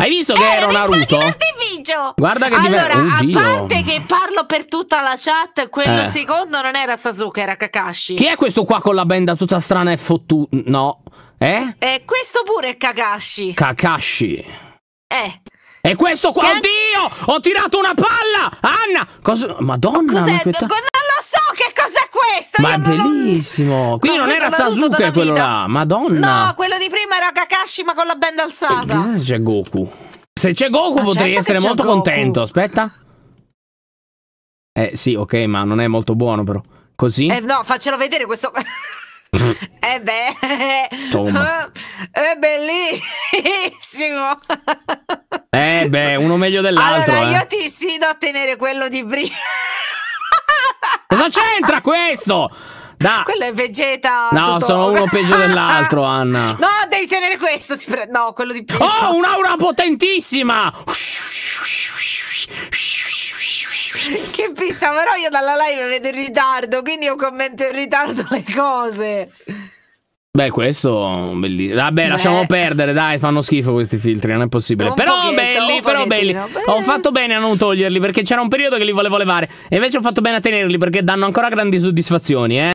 Hai visto che eh, era, era Naruto? Guarda che Allora, diver- a parte che parlo per tutta la chat, quello eh. secondo non era Sasuke, era Kakashi. Chi è questo qua con la benda tutta strana e fottu... No. Eh? eh? Questo pure è Kakashi. Kakashi. Eh. E questo qua, che... oddio! Ho tirato una palla! Anna! Cosa... Madonna! Cos'è? Pietà... Ma è bellissimo! Quindi non era Sasuke quello là, madonna! No, quello di prima era Kakashi ma con la band alzata. Chissà eh, se c'è Goku. Se c'è Goku ma potrei certo essere molto Goku. contento, aspetta. Eh sì, ok, ma non è molto buono però. Così? Eh no, faccelo vedere questo... eh beh, eh, è bellissimo. eh beh, uno meglio dell'altro. Allora, eh. io ti sfido a tenere quello di prima. Cosa c'entra questo? Da. Quello è Vegeta. No, tutto. sono uno peggio dell'altro, Anna. No, devi tenere questo. No, quello di più. Oh, un'aura potentissima. Che pizza, però io dalla live vedo in ritardo, quindi io commento in ritardo le cose. Beh, questo bellissimo. Vabbè, Beh. lasciamo perdere, dai, fanno schifo questi filtri, non è possibile. Un però belli, belli. Beh. Ho fatto bene a non toglierli perché c'era un periodo che li volevo levare. E invece ho fatto bene a tenerli perché danno ancora grandi soddisfazioni, eh.